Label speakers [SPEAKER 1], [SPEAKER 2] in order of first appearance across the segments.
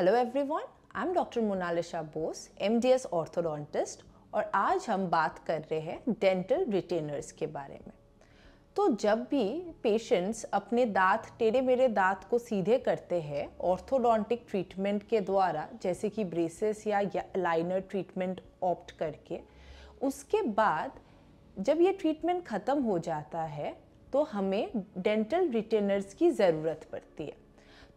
[SPEAKER 1] hello everyone I am doctor Monalisha Bose MDS orthodontist और आज हम बात कर रहे हैं डेंटल रिटेनर्स के बारे में तो जब भी पेशेंट्स अपने दांत टेढ़े मेरे दांत को सीधे करते हैं ऑर्थोडोंटिक ट्रीटमेंट के द्वारा जैसे कि ब्रेसेस या, या लाइनर ट्रीटमेंट ऑप्ट करके उसके बाद जब ये ट्रीटमेंट ख़त्म हो जाता है तो हमें डेंटल रिटेनर्स की ज़रूरत पड़ती है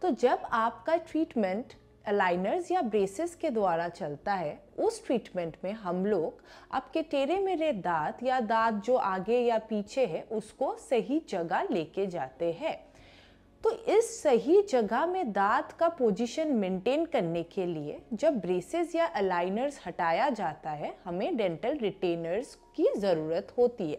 [SPEAKER 1] तो जब आपका ट्रीटमेंट अलाइनर्स या ब्रेसेस के द्वारा चलता है उस ट्रीटमेंट में हम लोग आपके टेरे मेरे दांत या दांत जो आगे या पीछे है उसको सही जगह लेके जाते हैं तो इस सही जगह में दांत का पोजीशन मेंटेन करने के लिए जब ब्रेसेस या अलाइनर्स हटाया जाता है हमें डेंटल रिटेनर्स की ज़रूरत होती है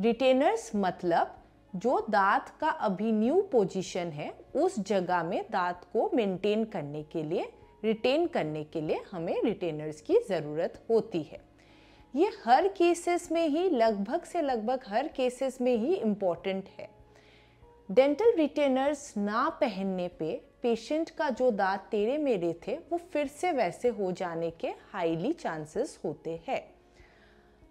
[SPEAKER 1] रिटेनर्स मतलब जो दांत का अभी न्यू पोजीशन है उस जगह में दांत को मेंटेन करने के लिए रिटेन करने के लिए हमें रिटेनर्स की ज़रूरत होती है ये हर केसेस में ही लगभग से लगभग हर केसेस में ही इम्पॉर्टेंट है डेंटल रिटेनर्स ना पहनने पे पेशेंट का जो दांत तेरे मेरे थे वो फिर से वैसे हो जाने के हाईली चांसेस होते हैं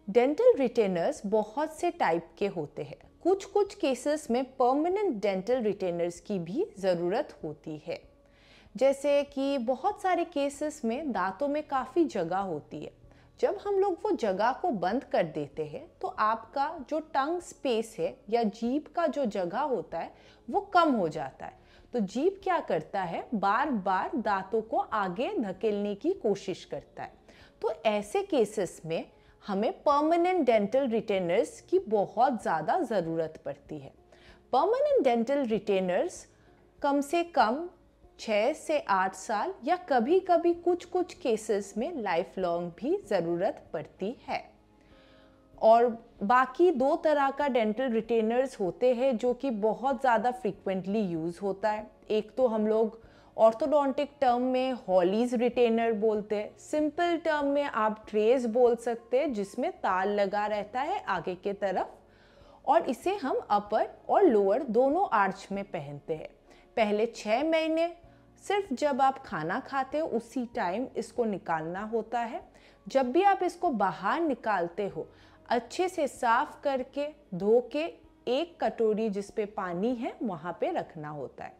[SPEAKER 1] डेंटल रिटेनर्स बहुत से टाइप के होते हैं कुछ कुछ केसेस में परमानेंट डेंटल रिटेनर्स की भी ज़रूरत होती है जैसे कि बहुत सारे केसेस में दांतों में काफ़ी जगह होती है जब हम लोग वो जगह को बंद कर देते हैं तो आपका जो टंग स्पेस है या जीप का जो जगह होता है वो कम हो जाता है तो जीप क्या करता है बार बार दांतों को आगे धकेलने की कोशिश करता है तो ऐसे केसेस में हमें परमानेंट डेंटल रिटेनर्स की बहुत ज़्यादा ज़रूरत पड़ती है परमानेंट डेंटल रिटेनर्स कम से कम छः से आठ साल या कभी कभी कुछ कुछ केसेस में लाइफ लॉन्ग भी ज़रूरत पड़ती है और बाकी दो तरह का डेंटल रिटेनर्स होते हैं जो कि बहुत ज़्यादा फ्रीक्वेंटली यूज़ होता है एक तो हम लोग ऑर्थोडोंटिक टर्म में हॉलीज रिटेनर बोलते हैं सिंपल टर्म में आप ट्रेस बोल सकते हैं जिसमें ताल लगा रहता है आगे के तरफ और इसे हम अपर और लोअर दोनों आर्च में पहनते हैं पहले छः महीने सिर्फ जब आप खाना खाते हो उसी टाइम इसको निकालना होता है जब भी आप इसको बाहर निकालते हो अच्छे से साफ करके धो के एक कटोरी जिस पे पानी है वहाँ पे रखना होता है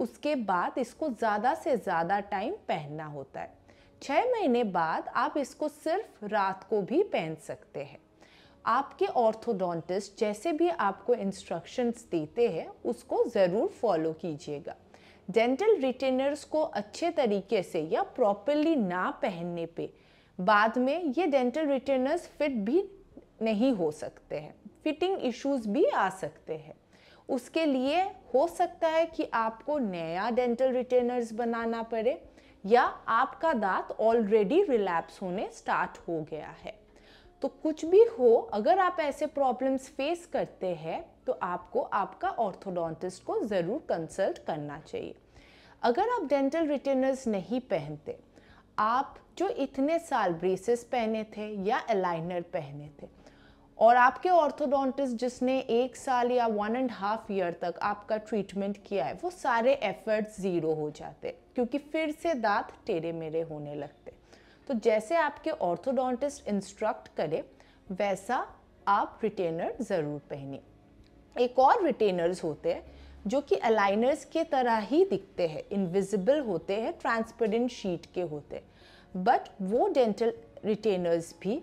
[SPEAKER 1] उसके बाद इसको ज़्यादा से ज़्यादा टाइम पहनना होता है छः महीने बाद आप इसको सिर्फ रात को भी पहन सकते हैं आपके ऑर्थोडोंटिस्ट जैसे भी आपको इंस्ट्रक्शंस देते हैं उसको ज़रूर फॉलो कीजिएगा डेंटल रिटेनर्स को अच्छे तरीके से या प्रॉपरली ना पहनने पे बाद में ये डेंटल रिटेनर्स फिट भी नहीं हो सकते हैं फिटिंग इश्यूज भी आ सकते हैं उसके लिए हो सकता है कि आपको नया डेंटल रिटेनर्स बनाना पड़े या आपका दांत ऑलरेडी रिलैप्स होने स्टार्ट हो गया है तो कुछ भी हो अगर आप ऐसे प्रॉब्लम्स फेस करते हैं तो आपको आपका ऑर्थोडोंटिस्ट को ज़रूर कंसल्ट करना चाहिए अगर आप डेंटल रिटेनर्स नहीं पहनते आप जो इतने साल ब्रेसेस पहने थे या अलाइनर पहने थे और आपके ऑर्थोडोंटिस्ट जिसने एक साल या वन एंड हाफ ईयर तक आपका ट्रीटमेंट किया है वो सारे एफर्ट्स ज़ीरो हो जाते क्योंकि फिर से दांत टेढ़े मेरे होने लगते तो जैसे आपके ऑर्थोडोंटिस्ट इंस्ट्रक्ट करे वैसा आप रिटेनर ज़रूर पहने एक और रिटेनर्स होते हैं जो कि अलाइनर्स के तरह ही दिखते हैं इनविजिबल होते हैं ट्रांसपेरेंट शीट के होते हैं बट वो डेंटल रिटेनर्स भी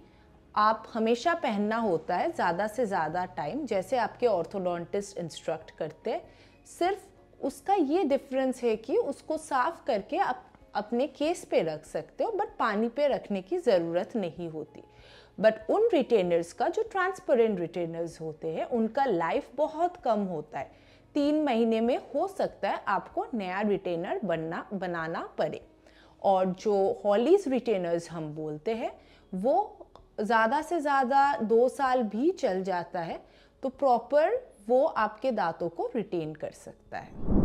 [SPEAKER 1] आप हमेशा पहनना होता है ज़्यादा से ज़्यादा टाइम जैसे आपके ऑर्थोडोंटिस्ट इंस्ट्रक्ट करते सिर्फ उसका ये डिफरेंस है कि उसको साफ करके आप अपने केस पे रख सकते हो बट पानी पे रखने की ज़रूरत नहीं होती बट उन रिटेनर्स का जो ट्रांसपेरेंट रिटेनर्स होते हैं उनका लाइफ बहुत कम होता है तीन महीने में हो सकता है आपको नया रिटेनर बनना बनाना पड़े और जो हॉलीज रिटेनर्स हम बोलते हैं वो ज़्यादा से ज़्यादा दो साल भी चल जाता है तो प्रॉपर वो आपके दांतों को रिटेन कर सकता है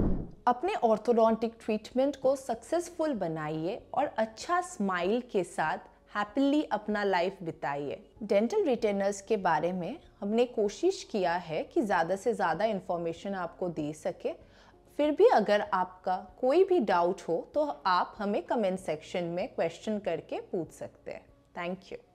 [SPEAKER 1] अपने ऑर्थोडोंटिक ट्रीटमेंट को सक्सेसफुल बनाइए और अच्छा स्माइल के साथ हैप्पीली अपना लाइफ बिताइए डेंटल रिटेनर्स के बारे में हमने कोशिश किया है कि ज़्यादा से ज़्यादा इन्फॉर्मेशन आपको दे सके फिर भी अगर आपका कोई भी डाउट हो तो आप हमें कमेंट सेक्शन में क्वेश्चन करके पूछ सकते हैं थैंक यू